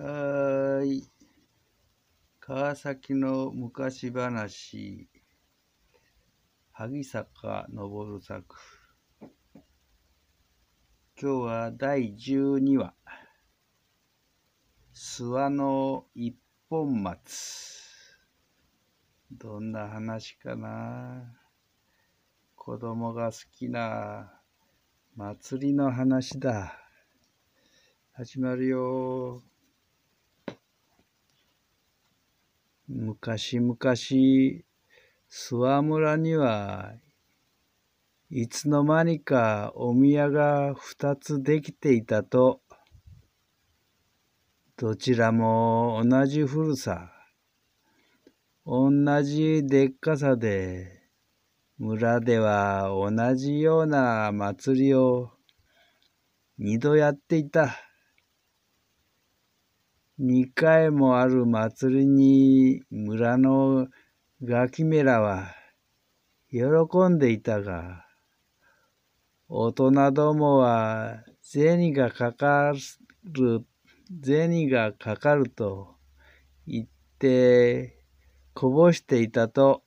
はい。川崎の昔話、萩坂昇作。今日は第12話、諏訪の一本松。どんな話かな。子供が好きな祭りの話だ。始まるよ。昔々諏訪村にはいつの間にかお宮が二つできていたとどちらも同じ古さ同じでっかさで村では同じような祭りを二度やっていた。2回もある祭りに村のガキメラは喜んでいたが、大人どもは銭がかかる、銭がかかると言ってこぼしていたと、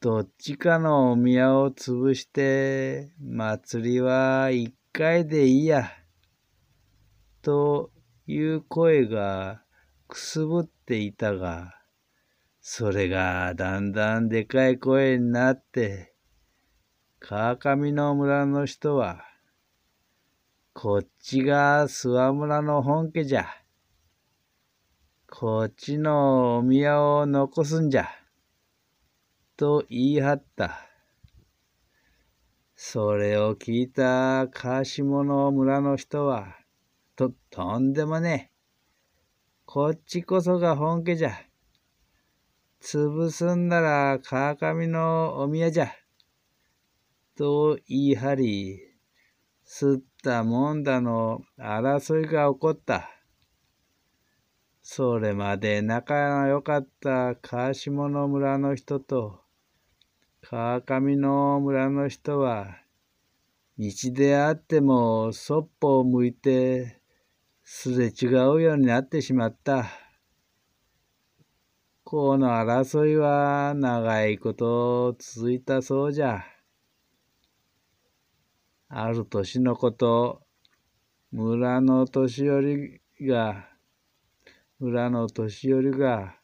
どっちかのお宮を潰して祭りは一回でいいや、という声がくすぶっていたが、それがだんだんでかい声になって、川上の村の人は、こっちが諏訪村の本家じゃ。こっちのお宮を残すんじゃ。と言い張った。それを聞いた川下の村の人は、と、とんでもねえ。こっちこそが本家じゃ。潰すんなら川上のお宮じゃ。と言い張り、すったもんだの争いが起こった。それまで仲の良かった川下の村の人と川上の村の人は、道であってもそっぽを向いてすれ違うようになってしまった。この争いは長いこと続いたそうじゃ。ある年のこと、村の年寄りが、村の年寄りが、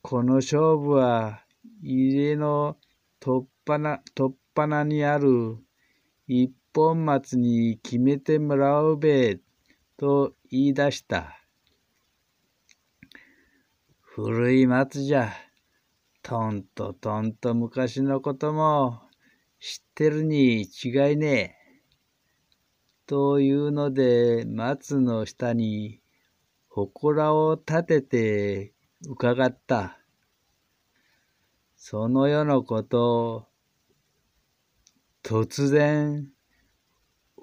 この勝負は家の突っな、にある一本松に決めてもらうべ、と言い出した。古い松じゃ、とんととんと昔のことも知ってるに違いねえ。というので、松の下に祠を建てて伺った。その世のこと、突然、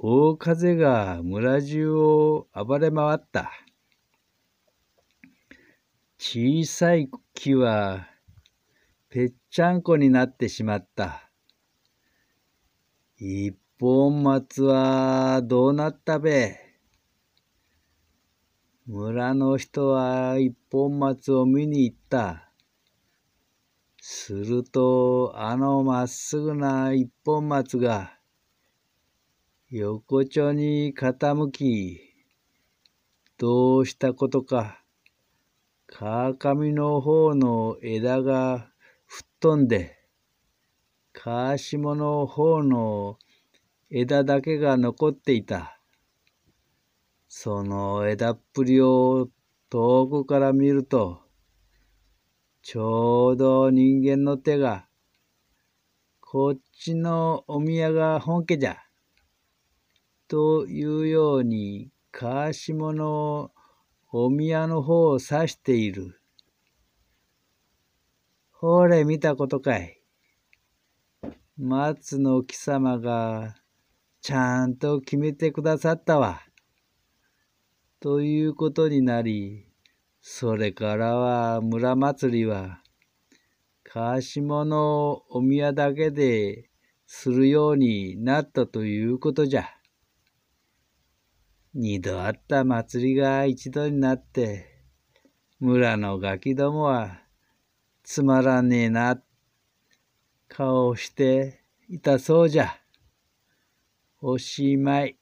大風が村中を暴れ回った。小さい木はぺっちゃんこになってしまった。一本松はどうなったべ。村の人は一本松を見に行った。するとあのまっすぐな一本松が横丁に傾き、どうしたことか、川上の方の枝が吹っ飛んで、川下の方の枝だけが残っていた。その枝っぷりを遠くから見ると、ちょうど人間の手が、こっちのお宮が本家じゃ。というように、川下のお宮の方を指している。ほれ、見たことかい。松の木様が、ちゃんと決めてくださったわ。ということになり、それからは村祭りは、川下のお宮だけでするようになったということじゃ。二度あった祭りが一度になって、村のガキどもは、つまらねえな、顔をしていたそうじゃ。おしまい。